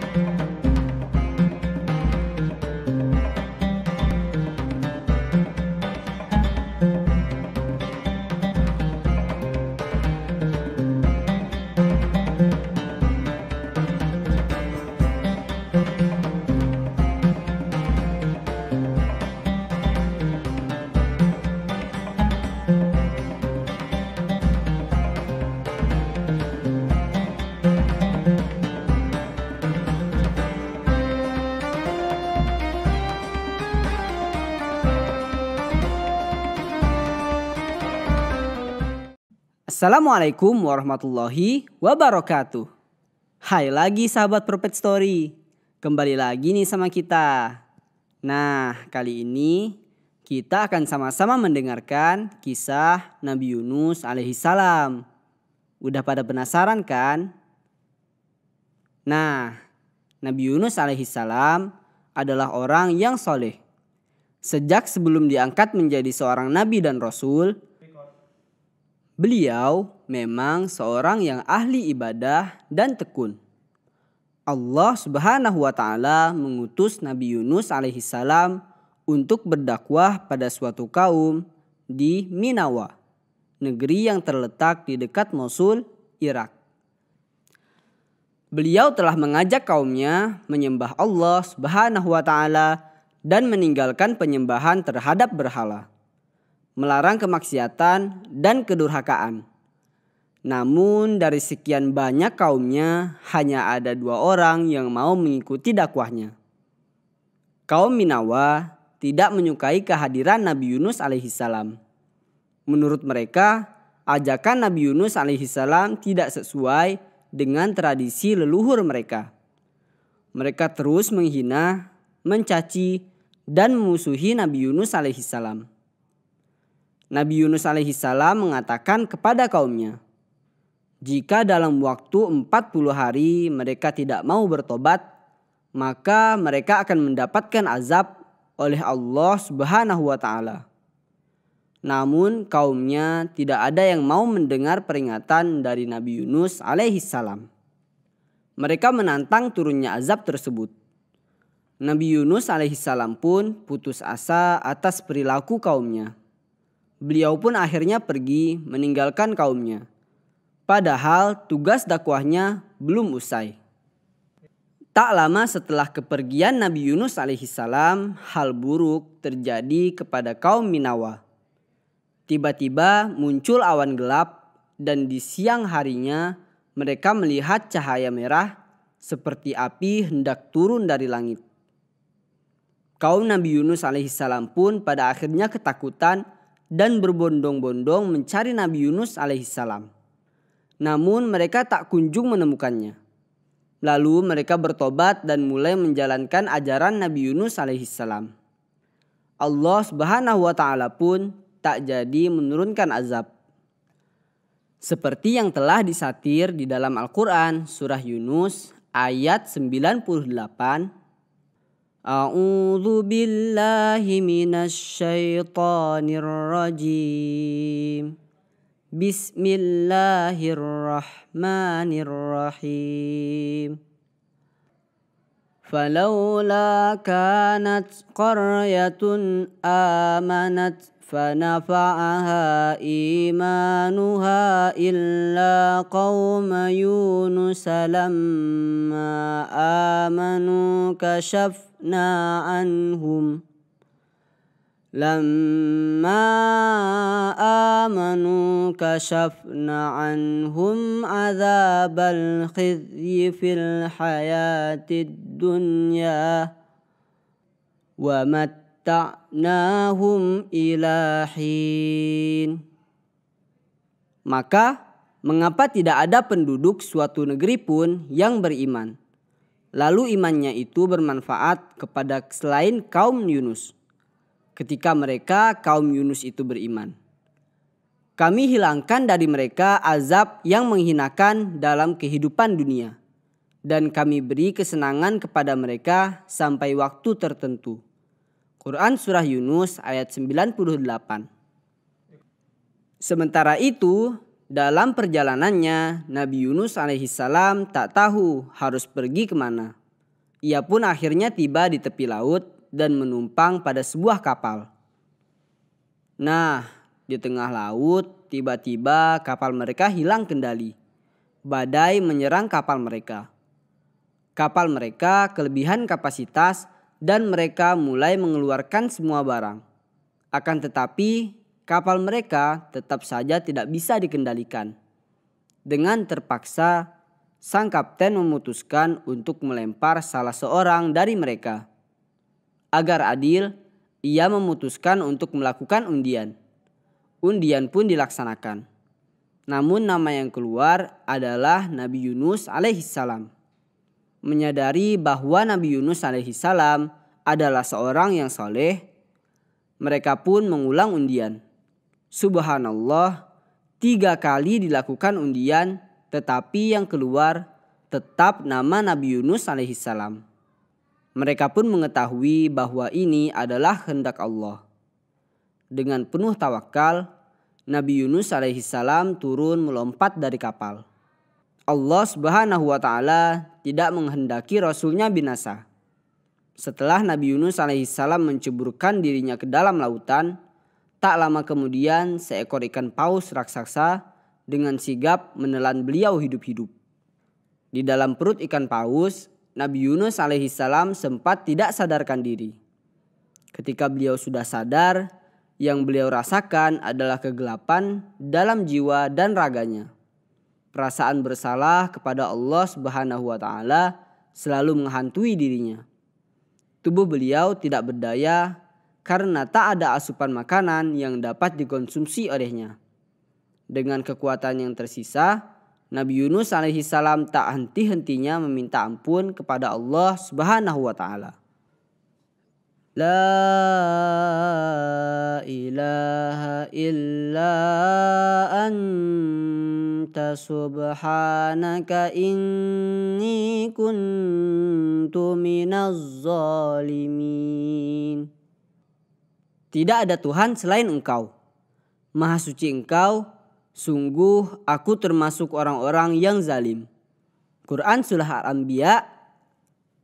thank you Assalamualaikum warahmatullahi wabarakatuh. Hai lagi sahabat Prophet Story. Kembali lagi nih sama kita. Nah, kali ini kita akan sama-sama mendengarkan kisah Nabi Yunus alaihi salam. Udah pada penasaran kan? Nah, Nabi Yunus alaihi salam adalah orang yang soleh. Sejak sebelum diangkat menjadi seorang nabi dan rasul, Beliau memang seorang yang ahli ibadah dan tekun. Allah Subhanahu wa taala mengutus Nabi Yunus Alaihissalam untuk berdakwah pada suatu kaum di Minawa, negeri yang terletak di dekat Mosul, Irak. Beliau telah mengajak kaumnya menyembah Allah Subhanahu wa taala dan meninggalkan penyembahan terhadap berhala melarang kemaksiatan dan kedurhakaan. Namun dari sekian banyak kaumnya hanya ada dua orang yang mau mengikuti dakwahnya. Kaum Minawa tidak menyukai kehadiran Nabi Yunus alaihissalam. Menurut mereka, ajakan Nabi Yunus alaihissalam tidak sesuai dengan tradisi leluhur mereka. Mereka terus menghina, mencaci, dan memusuhi Nabi Yunus alaihissalam. Nabi Yunus salam mengatakan kepada kaumnya, jika dalam waktu 40 hari mereka tidak mau bertobat, maka mereka akan mendapatkan azab oleh Allah Subhanahu wa taala. Namun kaumnya tidak ada yang mau mendengar peringatan dari Nabi Yunus alaihi salam. Mereka menantang turunnya azab tersebut. Nabi Yunus alaihi salam pun putus asa atas perilaku kaumnya beliau pun akhirnya pergi meninggalkan kaumnya. Padahal tugas dakwahnya belum usai. Tak lama setelah kepergian Nabi Yunus alaihissalam, hal buruk terjadi kepada kaum Minawa. Tiba-tiba muncul awan gelap dan di siang harinya mereka melihat cahaya merah seperti api hendak turun dari langit. Kaum Nabi Yunus alaihissalam pun pada akhirnya ketakutan dan berbondong-bondong mencari Nabi Yunus alaihissalam. Namun mereka tak kunjung menemukannya. Lalu mereka bertobat dan mulai menjalankan ajaran Nabi Yunus alaihissalam. Allah subhanahu wa ta'ala pun tak jadi menurunkan azab. Seperti yang telah disatir di dalam Al-Quran surah Yunus ayat 98 أعوذ بالله من الشيطان الرجيم بسم الله الرحمن الرحيم فلولا كانت قرية آمنت فنفعها إيمانها إلا قوم يونس لما آمنوا كشفنا عنهم لما آمنوا كشفنا عنهم عذاب الخزي في الحياة الدنيا ومت mata'nahum ilahin. Maka mengapa tidak ada penduduk suatu negeri pun yang beriman? Lalu imannya itu bermanfaat kepada selain kaum Yunus. Ketika mereka kaum Yunus itu beriman. Kami hilangkan dari mereka azab yang menghinakan dalam kehidupan dunia. Dan kami beri kesenangan kepada mereka sampai waktu tertentu. Quran Surah Yunus ayat 98. Sementara itu, dalam perjalanannya, Nabi Yunus alaihissalam tak tahu harus pergi kemana. Ia pun akhirnya tiba di tepi laut dan menumpang pada sebuah kapal. Nah, di tengah laut, tiba-tiba kapal mereka hilang kendali. Badai menyerang kapal mereka. Kapal mereka kelebihan kapasitas dan mereka mulai mengeluarkan semua barang. Akan tetapi, kapal mereka tetap saja tidak bisa dikendalikan. Dengan terpaksa, sang kapten memutuskan untuk melempar salah seorang dari mereka. Agar adil, ia memutuskan untuk melakukan undian. Undian pun dilaksanakan. Namun nama yang keluar adalah Nabi Yunus alaihissalam menyadari bahwa Nabi Yunus alaihissalam adalah seorang yang soleh, mereka pun mengulang undian. Subhanallah, tiga kali dilakukan undian, tetapi yang keluar tetap nama Nabi Yunus alaihissalam. Mereka pun mengetahui bahwa ini adalah hendak Allah. Dengan penuh tawakal, Nabi Yunus alaihissalam turun melompat dari kapal. Allah Subhanahu wa taala tidak menghendaki rasulnya binasa. Setelah Nabi Yunus alaihissalam menceburkan dirinya ke dalam lautan, tak lama kemudian seekor ikan paus raksasa dengan sigap menelan beliau hidup-hidup. Di dalam perut ikan paus, Nabi Yunus alaihissalam sempat tidak sadarkan diri. Ketika beliau sudah sadar, yang beliau rasakan adalah kegelapan dalam jiwa dan raganya perasaan bersalah kepada Allah Subhanahu wa taala selalu menghantui dirinya. Tubuh beliau tidak berdaya karena tak ada asupan makanan yang dapat dikonsumsi olehnya. Dengan kekuatan yang tersisa, Nabi Yunus alaihi tak henti-hentinya meminta ampun kepada Allah Subhanahu wa taala. لا إله إلا أنت سبحانك إني كنت من الظالمين Tidak ada Tuhan selain Engkau. Maha suci Engkau, sungguh aku termasuk orang-orang yang zalim. Quran Surah Al-Anbiya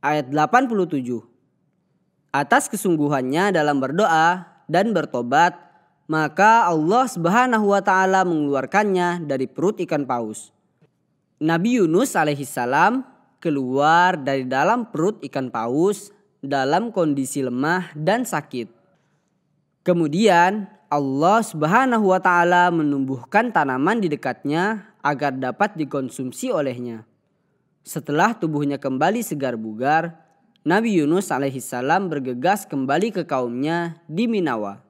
ayat 87 atas kesungguhannya dalam berdoa dan bertobat, maka Allah Subhanahu wa taala mengeluarkannya dari perut ikan paus. Nabi Yunus alaihissalam keluar dari dalam perut ikan paus dalam kondisi lemah dan sakit. Kemudian Allah Subhanahu wa taala menumbuhkan tanaman di dekatnya agar dapat dikonsumsi olehnya. Setelah tubuhnya kembali segar bugar, Nabi Yunus alaihissalam bergegas kembali ke kaumnya di Minawa.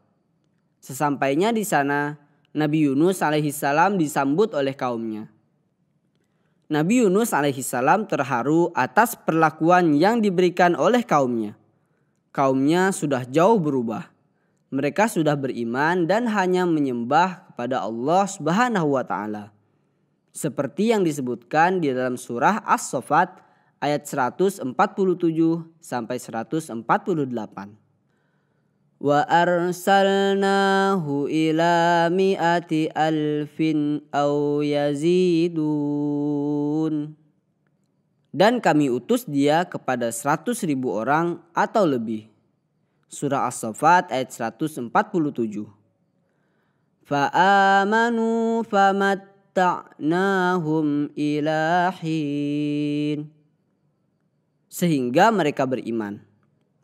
Sesampainya di sana, Nabi Yunus alaihissalam disambut oleh kaumnya. Nabi Yunus alaihissalam terharu atas perlakuan yang diberikan oleh kaumnya. Kaumnya sudah jauh berubah. Mereka sudah beriman dan hanya menyembah kepada Allah Subhanahu wa taala. Seperti yang disebutkan di dalam surah As-Saffat ayat 147 sampai 148. Wa arsalnahu ila mi'ati alfin au yazidun. Dan kami utus dia kepada seratus ribu orang atau lebih. Surah As-Sofat ayat 147. Fa'amanu famatta'nahum ila sehingga mereka beriman.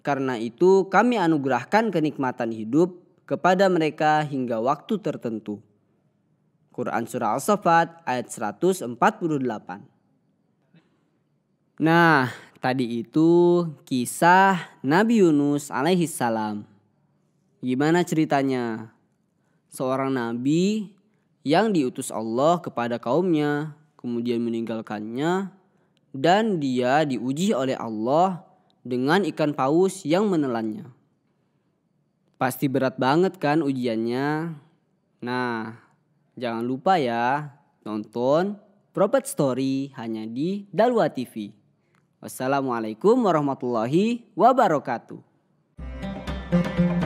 Karena itu, kami anugerahkan kenikmatan hidup kepada mereka hingga waktu tertentu. Quran Surah Al-Safat ayat 148 Nah, tadi itu kisah Nabi Yunus alaihi salam. Gimana ceritanya? Seorang nabi yang diutus Allah kepada kaumnya, kemudian meninggalkannya dan dia diuji oleh Allah dengan ikan paus yang menelannya. Pasti berat banget kan ujiannya. Nah, jangan lupa ya nonton Prophet Story hanya di Dalwa TV. Wassalamualaikum warahmatullahi wabarakatuh.